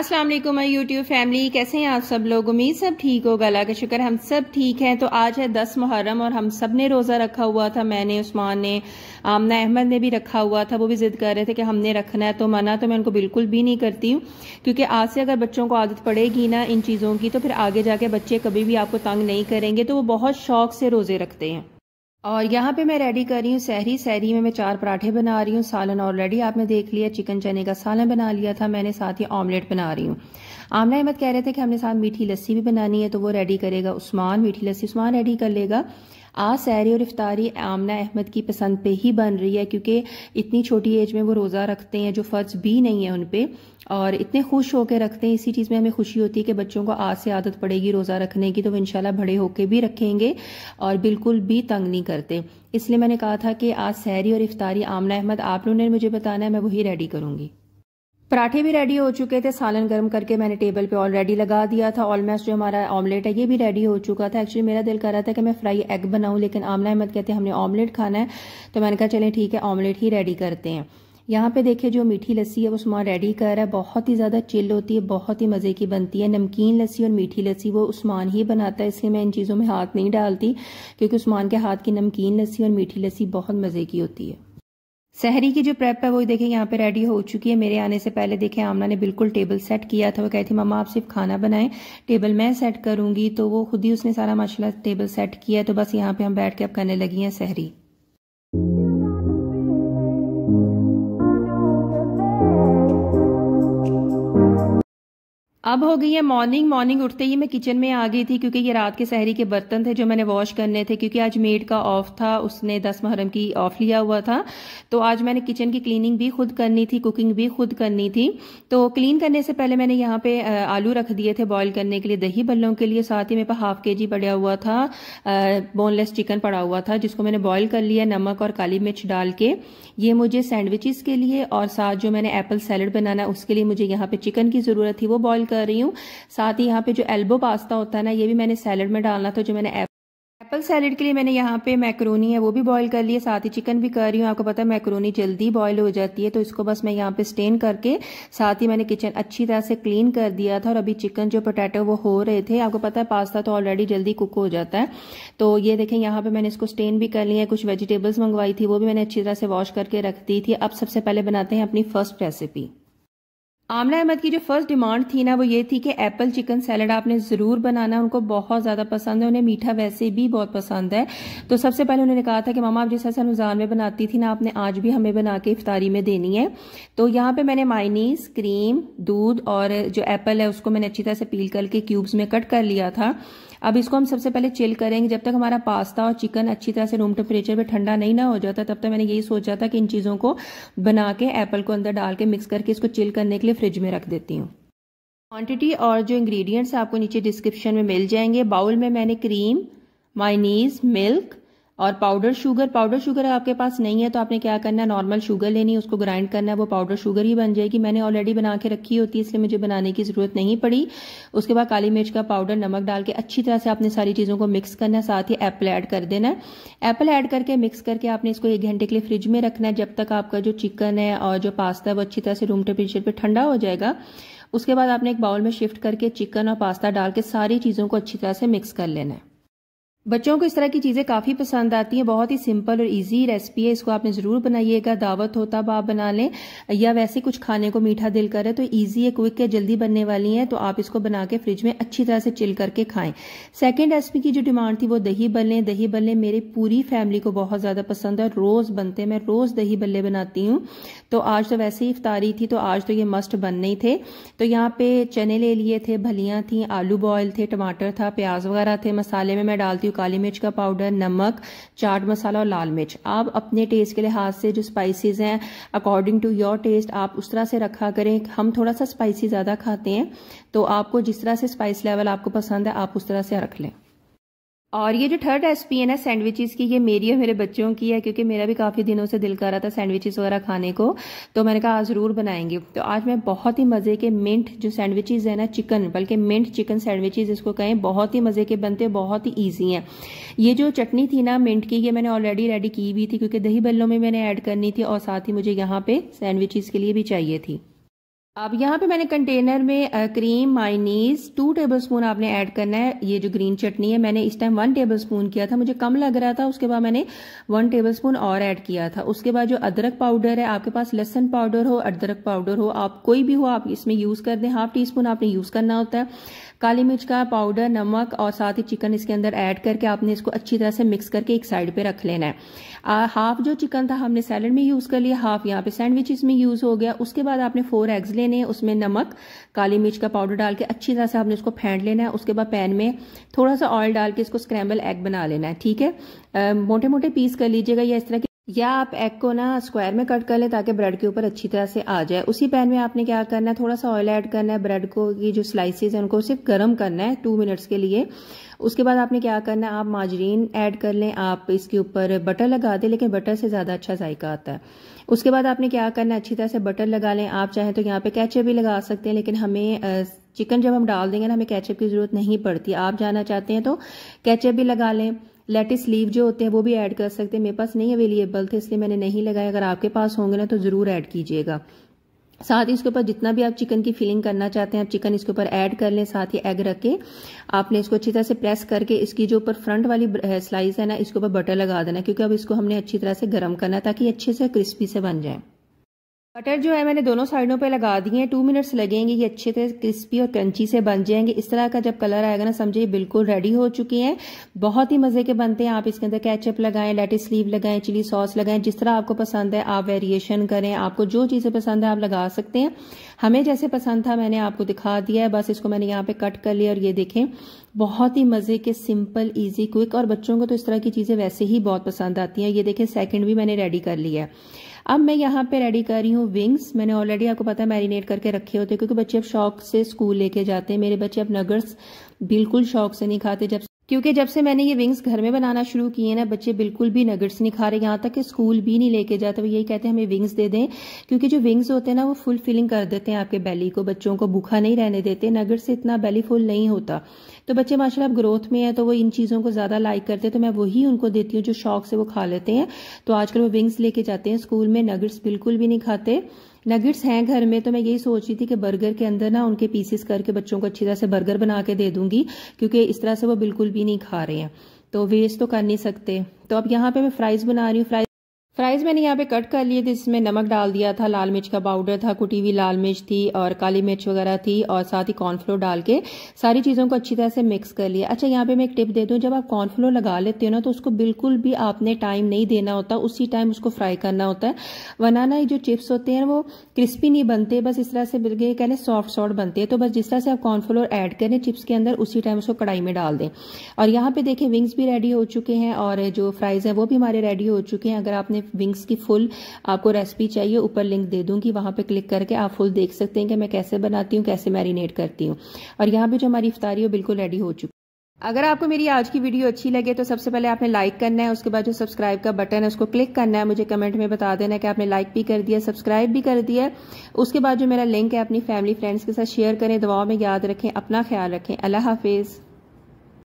अस्सलाम वालेकुम my YouTube family कैसे हैं आप सब लोग उम्मीद सब ठीक होगा अल्लाह का शुक्र हम सब ठीक हैं तो आज है दस मुहर्रम और हम सब ने रोज़ा रखा हुआ था मैंने उस्मान ने आमना अहमद ने भी रखा हुआ था वो भी ज़िद कर रहे थे कि हमने रखना है तो मना तो मैं उनको बिल्कुल भी नहीं करती हूँ क्योंकि आज से अगर बच्चों को आदत पड़ेगी ना इन चीज़ों की तो फिर आगे जाके बच्चे कभी भी आपको तंग नहीं करेंगे तो वो बहुत शौक से रोज़े रखते हैं और यहाँ पे मैं रेडी कर रही हूँ सहरी सहरी में मैं चार पराठे बना रही हूँ सालन ऑलरेडी आपने देख लिया चिकन चने का सालन बना लिया था मैंने साथ ही ऑमलेट बना रही हूँ आमना अहमद कह रहे थे कि हमने साथ मीठी लस्सी भी बनानी है तो वो रेडी करेगा उस्मान मीठी लस्सी उस्मान रेडी कर लेगा आज सैरी और इफ्तारी आमना अहमद की पसंद पे ही बन रही है क्योंकि इतनी छोटी एज में वो रोज़ा रखते हैं जो फ़र्ज भी नहीं है उन पर और इतने खुश होकर रखते हैं इसी चीज़ में हमें खुशी होती है कि बच्चों को आज से आदत पड़ेगी रोज़ा रखने की तो वो इनशाला बड़े होके भी रखेंगे और बिल्कुल भी तंग नहीं करते इसलिए मैंने कहा था कि आज सैरी और इफ्तारी आमना अहमद आप लोगों ने मुझे बताना है मैं वही रेडी करूँगी पराठे भी रेडी हो चुके थे सालन गर्म करके मैंने टेबल पे ऑलरेडी लगा दिया था ऑलमोस्ट जो हमारा ऑमलेट है ये भी रेडी हो चुका था एक्चुअली मेरा दिल कर रहा था कि मैं फ्राई एग बनाऊं लेकिन आमला अहमद कहते हैं हमने ऑमलेट खाना है तो मैंने कहा चलें ठीक है ऑमलेट ही रेडी करते हैं यहाँ पे देखिए जो मीठी लस्सी है वो उस्मान रेडी कर रहा है बहुत ही ज़्यादा चिल होती है बहुत ही मज़े की बनती है नमकीन लस्सी और मीठी लस्सी वो उस्मान ही बनाता है इसलिए मैं इन चीज़ों में हाथ नहीं डालती क्योंकि उस्मान के हाथ की नमकीन लस्सी और मीठी लस्सी बहुत मज़े की होती है सहरी की जो प्रेप है वो देखिए यहाँ पे रेडी हो चुकी है मेरे आने से पहले देखे आमना ने बिल्कुल टेबल सेट किया था वो कहती मामा आप सिर्फ खाना बनाए टेबल मैं सेट करूंगी तो वो खुद ही उसने सारा माशाल्लाह टेबल सेट किया तो बस यहाँ पे हम बैठ के अब करने लगी हैं सहरी अब हो गई है मॉर्निंग मॉर्निंग उठते ही मैं किचन में आ गई थी क्योंकि ये रात के सहरी के बर्तन थे जो मैंने वॉश करने थे क्योंकि आज मेड का ऑफ था उसने दस मुहर्रम की ऑफ लिया हुआ था तो आज मैंने किचन की क्लीनिंग भी खुद करनी थी कुकिंग भी खुद करनी थी तो क्लीन करने से पहले मैंने यहाँ पे आलू रख दिए थे बॉयल करने के लिए दही बल्लों के लिए साथ ही मेरे पास हाफ के जी पड़ा हुआ था बोनलेस चिकन पड़ा हुआ था जिसको मैंने बॉयल कर लिया नमक और काली मिर्च डाल के ये मुझे सैंडविचेस के लिए और साथ जो मैंने एप्पल सैलड बनाना उसके लिए मुझे यहाँ पे चिकन की ज़रूरत थी वो बॉयल कर कर रही हूँ साथ ही यहाँ पे जो एल्बो पास्ता होता है ना ये भी मैंने सैलड में डालना था जो मैंने एप्पल सैलड के लिए मैंने यहाँ पे मैक्रोनी है वो भी बॉईल कर लिया साथ ही चिकन भी कर रही हूँ आपको पता है मैक्रोनी जल्दी बॉईल हो जाती है तो इसको बस मैं यहाँ पे स्टेन करके साथ ही मैंने किचन अच्छी तरह से क्लीन कर दिया था और अभी चिकन जो पोटैटो वो हो रहे थे आपको पता है पास्ता तो ऑलरेडी जल्दी कुक हो जाता है तो ये देखें यहाँ पे मैंने इसको स्टेन भी कर लिया है कुछ वेजिटेबल्स मंगवाई थी वो भी मैंने अच्छी तरह से वॉश करके रख दी थी अब सबसे पहले बनाते हैं अपनी फर्स्ट रेसिपी आमला अहमद की जो फर्स्ट डिमांड थी ना वो ये थी कि एप्पल चिकन सैलड आपने ज़रूर बनाना उनको बहुत ज़्यादा पसंद है उन्हें मीठा वैसे भी बहुत पसंद है तो सबसे पहले उन्होंने कहा था कि मामा आप जिस तरह रमज़ान में बनाती थी ना आपने आज भी हमें बना के इफ्तारी में देनी है तो यहाँ पर मैंने माइनीस क्रीम दूध और जो एप्पल है उसको मैंने अच्छी तरह से पील करके क्यूब्स में कट कर लिया था अब इसको हम सबसे पहले चिल करेंगे जब तक हमारा पास्ता और चिकन अच्छी तरह से रूम टेम्परेचर पर ठंडा नहीं ना हो जाता तब तक मैंने यही सोचा था कि इन चीज़ों को बना के एप्पल को अंदर डाल के मिक्स करके इसको चिल करने के लिए फ्रिज में रख देती हूँ क्वांटिटी और जो इंग्रेडिएंट्स आपको नीचे डिस्क्रिप्शन में मिल जाएंगे बाउल में मैंने क्रीम माइनीज मिल्क और पाउडर शुगर पाउडर शुगर आपके पास नहीं है तो आपने क्या करना है नॉर्मल शुगर लेनी है उसको ग्राइंड करना है वो पाउडर शुगर ही बन जाएगी मैंने ऑलरेडी बना के रखी होती है इसलिए मुझे बनाने की ज़रूरत नहीं पड़ी उसके बाद काली मिर्च का पाउडर नमक डाल के अच्छी तरह से आपने सारी चीज़ों को मिक्स करना है साथ ही एप्पल ऐड कर देना है एप्पल ऐड करके मिक्स करके आपने इसको एक घंटे के लिए फ्रिज में रखना है जब तक आपका जो चिकन है और जो पास्ता है वो अच्छी तरह से रूम टेम्परेचर पर ठंडा हो जाएगा उसके बाद आपने एक बाउल में शिफ्ट करके चिकन और पास्ता डाल के सारी चीज़ों को अच्छी तरह से मिक्स कर लेना है बच्चों को इस तरह की चीज़ें काफ़ी पसंद आती हैं बहुत ही सिंपल और इजी रेसिपी है इसको आपने ज़रूर बनाइएगा दावत हो तब आप बना लें या वैसे कुछ खाने को मीठा दिल करे तो इजी है क्विक है जल्दी बनने वाली है तो आप इसको बना के फ्रिज में अच्छी तरह से चिल करके खाएं सेकेंड रेसिपी की जो डिमांड थी वो दही बल्ले दही बल्ले मेरी पूरी फैमिली को बहुत ज़्यादा पसंद है रोज़ बनते मैं रोज़ दही बल्ले बनाती हूँ तो आज तो वैसे ही इफ्तारी थी तो आज तो ये मस्ट बनने ही थे तो यहाँ पे चने ले लिए थे भलियाँ थी आलू बॉयल थे टमाटर था प्याज वगैरह थे मसाले में मैं डालती जो काली मिर्च का पाउडर नमक चाट मसाला और लाल मिर्च आप अपने टेस्ट के लिहाज से जो स्पाइसेस हैं अकॉर्डिंग टू योर टेस्ट आप उस तरह से रखा करें हम थोड़ा सा स्पाइसी ज़्यादा खाते हैं तो आपको जिस तरह से स्पाइस लेवल आपको पसंद है आप उस तरह से रख लें और ये जो थर्ड रेसिपी है ना सैंडविचेस की ये मेरी और मेरे बच्चों की है क्योंकि मेरा भी काफ़ी दिनों से दिल कर रहा था सैंडविचेस वगैरह खाने को तो मैंने कहा ज़रूर बनाएंगे तो आज मैं बहुत ही मज़े के मिंट जो सैंडविचेस है ना चिकन बल्कि मिंट चिकन सैंडविचेस इसको कहें बहुत ही मज़े के बनते बहुत ही ईजी हैं ये जो चटनी थी ना मिंट की ये मैंने ऑलरेडी रेडी की हुई थी क्योंकि दही बल्लों में मैंने ऐड करनी थी और साथ ही मुझे यहाँ पर सैंडविचेस के लिए भी चाहिए थी अब यहाँ पे मैंने कंटेनर में क्रीम माइनीस टू टेबलस्पून आपने ऐड करना है ये जो ग्रीन चटनी है मैंने इस टाइम वन टेबलस्पून किया था मुझे कम लग रहा था उसके बाद मैंने वन टेबलस्पून और ऐड किया था उसके बाद जो अदरक पाउडर है आपके पास लहसन पाउडर हो अदरक पाउडर हो आप कोई भी हो आप इसमें यूज़ कर दें हाफ टी स्पून आपने यूज़ करना होता है काली मिर्च का पाउडर नमक और साथ ही चिकन इसके अंदर ऐड करके आपने इसको अच्छी तरह से मिक्स करके एक साइड पे रख लेना है आ, हाफ जो चिकन था हमने सैलड में यूज़ कर लिया हाफ यहाँ पे सैंडविचेस में यूज़ हो गया उसके बाद आपने फोर एग्स लेने लेने उसमें नमक काली मिर्च का पाउडर डाल के अच्छी तरह से आपने इसको फेंट लेना है उसके बाद पैन में थोड़ा सा ऑयल डाल के इसको स्क्रैम्बल एग बना लेना है ठीक है मोटे मोटे पीस कर लीजिएगा या इस तरह या आप एग को ना स्क्वायर में कट कर लें ताकि ब्रेड के ऊपर अच्छी तरह से आ जाए उसी पैन में आपने क्या करना है थोड़ा सा ऑयल ऐड करना है ब्रेड को की जो स्लाइसेस हैं उनको सिर्फ गर्म करना है टू मिनट्स के लिए उसके बाद आपने क्या करना है आप माजरीन ऐड कर लें आप इसके ऊपर बटर लगा दें लेकिन बटर से ज़्यादा अच्छा जायका आता है उसके बाद आपने क्या करना है अच्छी तरह से बटर लगा लें आप चाहें तो यहाँ पे कैचअप भी लगा सकते हैं लेकिन हमें चिकन जब हम डाल देंगे ना हमें कैचअप की ज़रूरत नहीं पड़ती आप जाना चाहते हैं तो कैचअप भी लगा लें लेटिस लीव जो होते हैं वो भी ऐड कर सकते हैं मेरे पास नहीं अवेलेबल थे इसलिए मैंने नहीं लगाया अगर आपके पास होंगे ना तो ज़रूर ऐड कीजिएगा साथ ही इसके ऊपर जितना भी आप चिकन की फिलिंग करना चाहते हैं आप चिकन इसके ऊपर ऐड कर लें साथ ही एग रख के आपने इसको अच्छी तरह से प्रेस करके इसकी जो ऊपर फ्रंट वाली स्लाइस है ना इसके ऊपर बटर लगा देना क्योंकि अब इसको हमने अच्छी तरह से गर्म करना ताकि अच्छे से क्रिस्पी से बन जाए बटर जो है मैंने दोनों साइडों पे लगा दिए हैं टू मिनट्स लगेंगे ये अच्छे से क्रिस्पी और क्रंची से बन जाएंगे इस तरह का जब कलर आएगा ना समझे बिल्कुल रेडी हो चुके हैं बहुत ही मज़े के बनते हैं आप इसके अंदर कैचअप लगाएं लेटिस लीव लगाएं चिली सॉस लगाएं जिस तरह आपको पसंद है आप वेरिएशन करें आपको जो चीज़ें पसंद है आप लगा सकते हैं हमें जैसे पसंद था मैंने आपको दिखा दिया है बस इसको मैंने यहाँ पर कट कर लिया और ये देखें बहुत ही मज़े के सिंपल इजी क्विक और बच्चों को तो इस तरह की चीज़ें वैसे ही बहुत पसंद आती हैं ये देखें सेकंड भी मैंने रेडी कर लिया है अब मैं यहाँ पे रेडी कर रही हूँ विंग्स मैंने ऑलरेडी आपको पता है मैरिनेट करके रखे होते हैं क्योंकि बच्चे अब शौक से स्कूल लेके जाते हैं मेरे बच्चे अब नगर्स बिल्कुल शौक से नहीं खाते जब क्योंकि जब से मैंने ये विंग्स घर में बनाना शुरू किए ना बच्चे बिल्कुल भी नगर्स नहीं खा रहे यहाँ तक कि स्कूल भी नहीं लेके जाते तो वो यही कहते हैं हमें विंग्स दे दें क्योंकि जो विंग्स होते हैं ना वो फुल फिलिंग कर देते हैं आपके बैली को बच्चों को भूखा नहीं रहने देते नगेट्स से इतना बैली फुल नहीं होता तो बच्चे माशा ग्रोथ में है तो वो इन चीज़ों को ज़्यादा लाइक करते हैं तो मैं वही उनको देती हूँ जो शौक से वो खा लेते हैं तो आजकल वो विंग्स लेके जाते हैं स्कूल में नगर्स बिल्कुल भी नहीं खाते नगेट्स हैं घर में तो मैं यही सोच रही थी कि बर्गर के अंदर ना उनके पीसेस करके बच्चों को अच्छी तरह से बर्गर बना के दे दूंगी क्योंकि इस तरह से वो बिल्कुल भी नहीं खा रहे हैं तो वेस्ट तो कर नहीं सकते तो अब यहाँ पे मैं फ्राइज़ बना रही हूँ फ्राइज फ्राइज़ मैंने यहाँ पे कट कर लिए थे इसमें नमक डाल दिया था लाल मिर्च का पाउडर था कुटी हुई लाल मिर्च थी और काली मिर्च वगैरह थी और साथ ही कॉर्नफ्लोर डाल के सारी चीज़ों को अच्छी तरह से मिक्स कर लिया अच्छा यहाँ पे मैं एक टिप दे दूँ जब आप कॉर्नफ्लोर लगा लेते हो ना तो उसको बिल्कुल भी आपने टाइम नहीं देना होता उसी टाइम उसको फ्राई करना होता है वनाना ना जो चिप्स होते हैं वो क्रिस्पी नहीं बनते बस इस तरह से बिल्कुल कह लें सॉफ्ट सॉफ्ट बनते हैं तो बस जिस तरह से आप कॉर्नफ्लोर एड करें चिप्स के अंदर उसी टाइम उसको कढ़ाई में डाल दें और यहाँ पे देखें विंग्स भी रेडी हो चुके हैं और जो फ्राइज़ है वो भी हमारे रेडी हो चुके हैं अगर आपने में विंग्स की फुल आपको रेसिपी चाहिए ऊपर लिंक दे दूंगी वहां पर क्लिक करके आप फुल देख सकते हैं कि मैं कैसे बनाती हूँ कैसे मैरिनेट करती हूँ और यहाँ पे जो हमारी इफ्तारी है बिल्कुल रेडी हो चुकी अगर आपको मेरी आज की वीडियो अच्छी लगे तो सबसे पहले आपने लाइक करना है उसके बाद जो सब्सक्राइब का बटन है उसको क्लिक करना है मुझे कमेंट में बता देना है कि आपने लाइक भी कर दिया सब्सक्राइब भी कर दिया उसके बाद जो मेरा लिंक है अपनी फैमिली फ्रेंड्स के साथ शेयर करें दवाओं में याद रखें अपना ख्याल रखें अल्लाह हाफिज़